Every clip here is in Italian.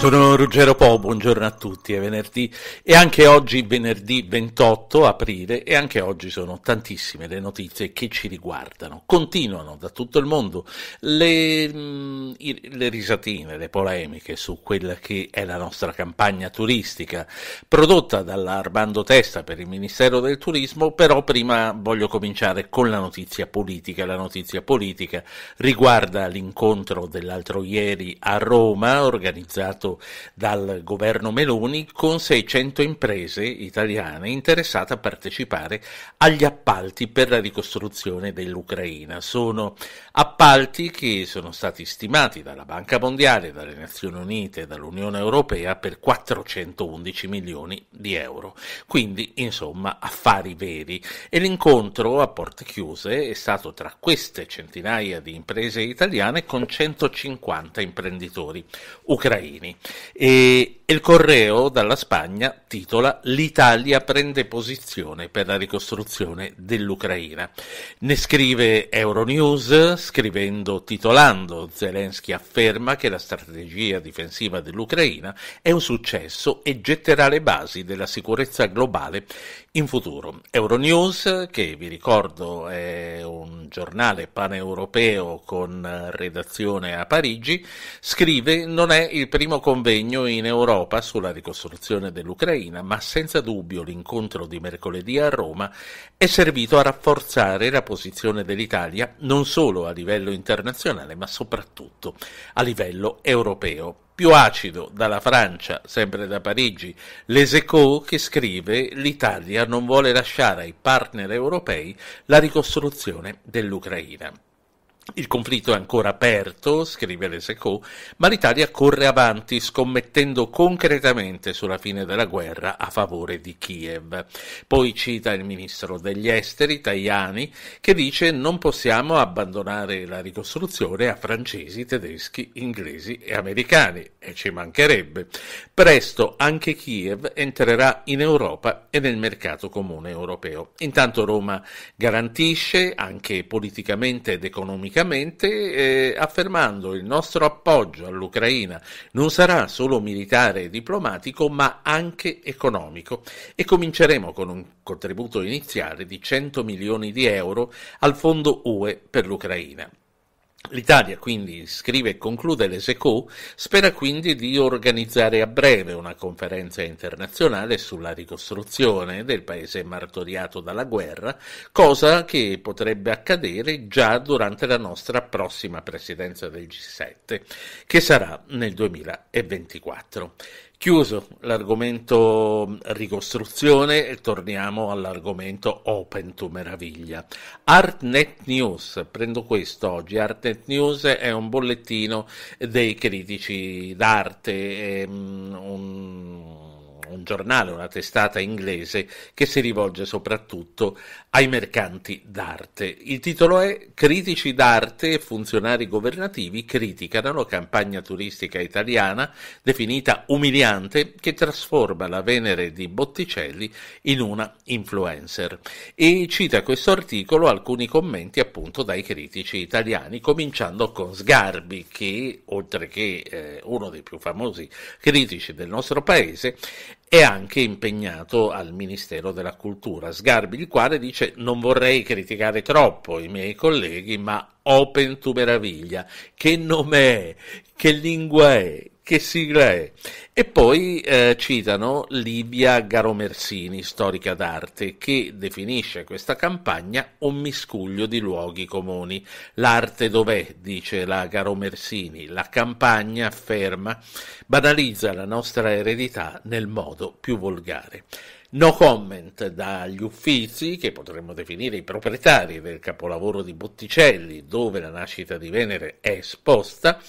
Sono Ruggero Po, buongiorno a tutti, è venerdì e anche oggi, venerdì 28 aprile, e anche oggi sono tantissime le notizie che ci riguardano. Continuano da tutto il mondo le, mm, le risatine, le polemiche su quella che è la nostra campagna turistica, prodotta dall'Armando Testa per il Ministero del Turismo, però prima voglio cominciare con la notizia politica. La notizia politica riguarda l'incontro dell'altro ieri a Roma, organizzato avviato dal governo Meloni con 600 imprese italiane interessate a partecipare agli appalti per la ricostruzione dell'Ucraina. Sono appalti che sono stati stimati dalla Banca Mondiale, dalle Nazioni Unite e dall'Unione Europea per 411 milioni di euro. Quindi, insomma, affari veri. E l'incontro a porte chiuse è stato tra queste centinaia di imprese italiane con 150 imprenditori ucraini. E il Correo dalla Spagna titola L'Italia prende posizione per la ricostruzione dell'Ucraina. Ne scrive Euronews scrivendo, titolando Zelensky afferma che la strategia difensiva dell'Ucraina è un successo e getterà le basi della sicurezza globale in futuro. Euronews, che vi ricordo è un giornale paneuropeo con redazione a Parigi, scrive non è il primo convegno in Europa sulla ricostruzione dell'Ucraina, ma senza dubbio l'incontro di mercoledì a Roma è servito a rafforzare la posizione dell'Italia non solo a livello internazionale, ma soprattutto a livello europeo più acido dalla Francia, sempre da Parigi, l'Eseco che scrive l'Italia non vuole lasciare ai partner europei la ricostruzione dell'Ucraina. Il conflitto è ancora aperto, scrive Le ma l'Italia corre avanti scommettendo concretamente sulla fine della guerra a favore di Kiev. Poi cita il ministro degli esteri, Tajani, che dice non possiamo abbandonare la ricostruzione a francesi, tedeschi, inglesi e americani, e ci mancherebbe. Presto anche Kiev entrerà in Europa e nel mercato comune europeo. Intanto Roma garantisce, anche politicamente ed economicamente, pubblicamente eh, affermando il nostro appoggio all'Ucraina non sarà solo militare e diplomatico ma anche economico e cominceremo con un contributo iniziale di 100 milioni di euro al fondo UE per l'Ucraina. L'Italia quindi scrive e conclude l'ESECO, spera quindi di organizzare a breve una conferenza internazionale sulla ricostruzione del paese martoriato dalla guerra, cosa che potrebbe accadere già durante la nostra prossima presidenza del G7, che sarà nel 2024. Chiuso l'argomento mm, ricostruzione e torniamo all'argomento Open to Meraviglia. ArtNet News, prendo questo oggi, ArtNet News è un bollettino dei critici d'arte, mm, un un giornale, una testata inglese che si rivolge soprattutto ai mercanti d'arte. Il titolo è Critici d'arte e funzionari governativi criticano la campagna turistica italiana definita umiliante che trasforma la Venere di Botticelli in una influencer. E cita questo articolo alcuni commenti appunto dai critici italiani, cominciando con Sgarbi che oltre che eh, uno dei più famosi critici del nostro paese, è anche impegnato al Ministero della Cultura. Sgarbi, il quale dice non vorrei criticare troppo i miei colleghi, ma Open to Meraviglia, che nome è, che lingua è, che sigla è? E poi eh, citano Livia Garomersini, storica d'arte, che definisce questa campagna un miscuglio di luoghi comuni. L'arte dov'è? dice la Garomersini. La campagna, afferma, banalizza la nostra eredità nel modo più volgare. No comment dagli uffizi, che potremmo definire i proprietari del capolavoro di Botticelli, dove la nascita di Venere è esposta,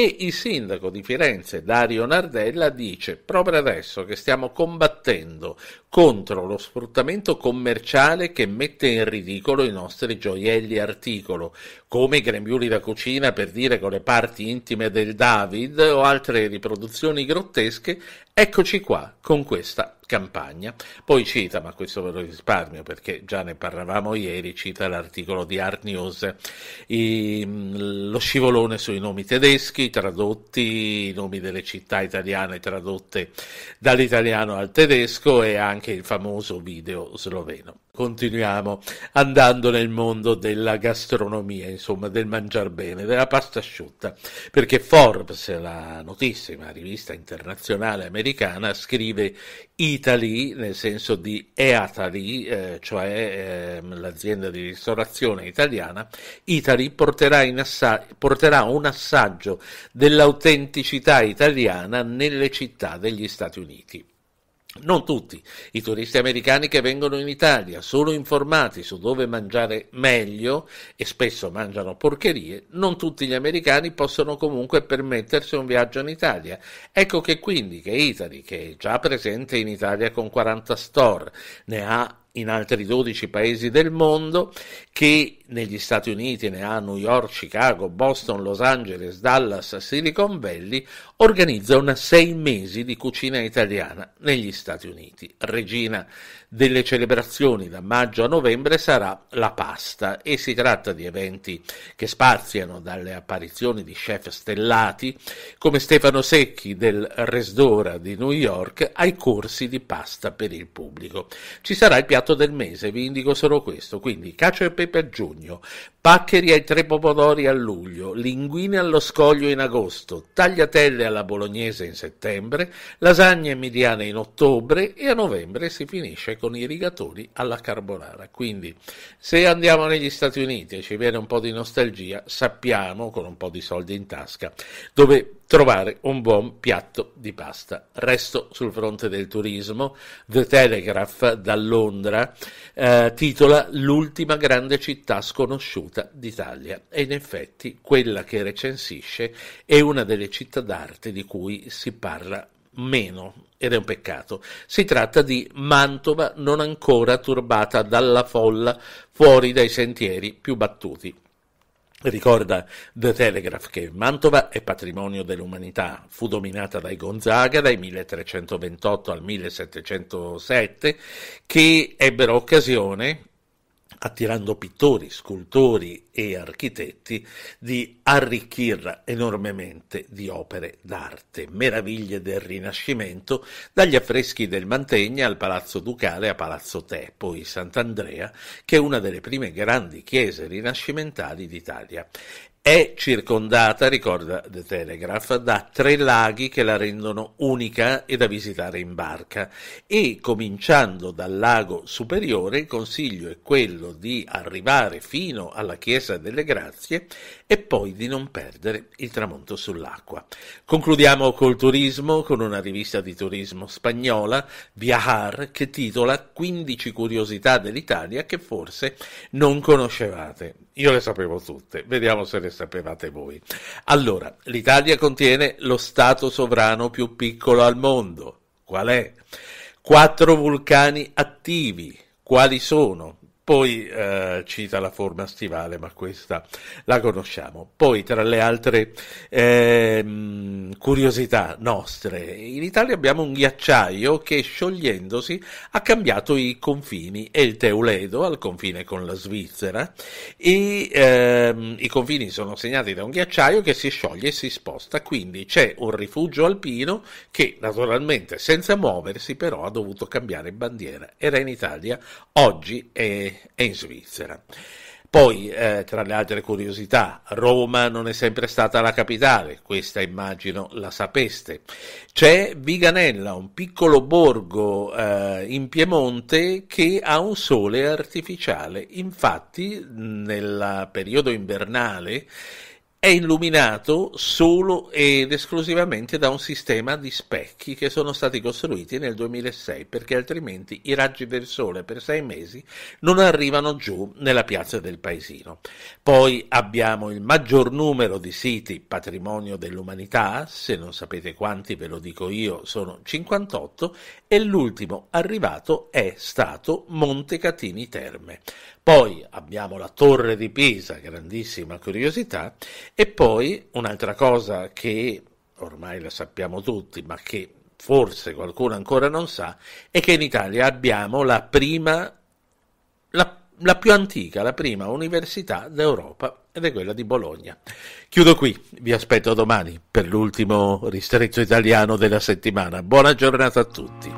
e il sindaco di Firenze Dario Nardella dice proprio adesso che stiamo combattendo contro lo sfruttamento commerciale che mette in ridicolo i nostri gioielli articolo, come i grembiuli da cucina per dire con le parti intime del David o altre riproduzioni grottesche, eccoci qua con questa campagna. Poi cita, ma questo ve lo risparmio perché già ne parlavamo ieri, cita l'articolo di Art News, i, mm, lo scivolone sui nomi tedeschi tradotti, i nomi delle città italiane tradotte dall'italiano al tedesco e anche il famoso video sloveno continuiamo andando nel mondo della gastronomia, insomma, del mangiar bene, della pasta asciutta, perché Forbes, la notissima rivista internazionale americana, scrive Italy, nel senso di Eatali, eh, cioè eh, l'azienda di ristorazione italiana, Italy porterà, assa- porterà un assaggio dell'autenticità italiana nelle città degli Stati Uniti. Non tutti. I turisti americani che vengono in Italia sono informati su dove mangiare meglio e spesso mangiano porcherie, non tutti gli americani possono comunque permettersi un viaggio in Italia. Ecco che quindi che Italy, che è già presente in Italia con 40 store, ne ha in altri 12 paesi del mondo che negli Stati Uniti ne ha New York, Chicago, Boston, Los Angeles, Dallas, Silicon Valley, organizza una sei mesi di cucina italiana negli Stati Uniti. Regina delle celebrazioni da maggio a novembre sarà la pasta e si tratta di eventi che spaziano dalle apparizioni di chef stellati come Stefano Secchi del Resdora di New York ai corsi di pasta per il pubblico. Ci sarà il piano piatto del mese, vi indico solo questo, quindi cacio e pepe a giugno, paccheri ai tre pomodori a luglio, linguine allo scoglio in agosto, tagliatelle alla bolognese in settembre, lasagne mediane in ottobre e a novembre si finisce con i rigatoni alla carbonara. Quindi se andiamo negli Stati Uniti e ci viene un po' di nostalgia, sappiamo con un po' di soldi in tasca dove trovare un buon piatto di pasta. Resto sul fronte del turismo. The Telegraph da Londra eh, titola L'ultima grande città sconosciuta d'Italia e in effetti quella che recensisce è una delle città d'arte di cui si parla meno ed è un peccato. Si tratta di Mantova non ancora turbata dalla folla fuori dai sentieri più battuti. Ricorda The Telegraph che Mantova è patrimonio dell'umanità, fu dominata dai Gonzaga dai 1328 al 1707 che ebbero occasione attirando pittori, scultori e architetti, di arricchir enormemente di opere d'arte, meraviglie del Rinascimento, dagli affreschi del Mantegna al Palazzo Ducale a Palazzo Te, poi Sant'Andrea, che è una delle prime grandi chiese rinascimentali d'Italia. È circondata, ricorda The Telegraph, da tre laghi che la rendono unica e da visitare in barca e cominciando dal lago superiore il consiglio è quello di arrivare fino alla Chiesa delle Grazie e poi di non perdere il tramonto sull'acqua. Concludiamo col turismo con una rivista di turismo spagnola, Viajar, che titola 15 curiosità dell'Italia che forse non conoscevate. Io le sapevo tutte, vediamo se le sapevate voi. Allora, l'Italia contiene lo Stato sovrano più piccolo al mondo. Qual è? Quattro vulcani attivi. Quali sono? Poi eh, cita la forma stivale, ma questa la conosciamo. Poi tra le altre eh, curiosità nostre, in Italia abbiamo un ghiacciaio che sciogliendosi ha cambiato i confini, è il Teuledo al confine con la Svizzera e eh, i confini sono segnati da un ghiacciaio che si scioglie e si sposta, quindi c'è un rifugio alpino che naturalmente senza muoversi però ha dovuto cambiare bandiera. Era in Italia, oggi è e in Svizzera. Poi, eh, tra le altre curiosità, Roma non è sempre stata la capitale, questa immagino la sapeste. C'è Viganella, un piccolo borgo eh, in Piemonte che ha un sole artificiale. Infatti, nel periodo invernale è illuminato solo ed esclusivamente da un sistema di specchi che sono stati costruiti nel 2006 perché altrimenti i raggi del sole per sei mesi non arrivano giù nella piazza del paesino. Poi abbiamo il maggior numero di siti patrimonio dell'umanità, se non sapete quanti ve lo dico io sono 58 e l'ultimo arrivato è stato Monte Catini Terme. Poi abbiamo la Torre di Pisa, grandissima curiosità, e poi un'altra cosa che ormai la sappiamo tutti, ma che forse qualcuno ancora non sa, è che in Italia abbiamo la prima, la, la più antica, la prima università d'Europa ed è quella di Bologna. Chiudo qui, vi aspetto domani per l'ultimo ristretto italiano della settimana. Buona giornata a tutti.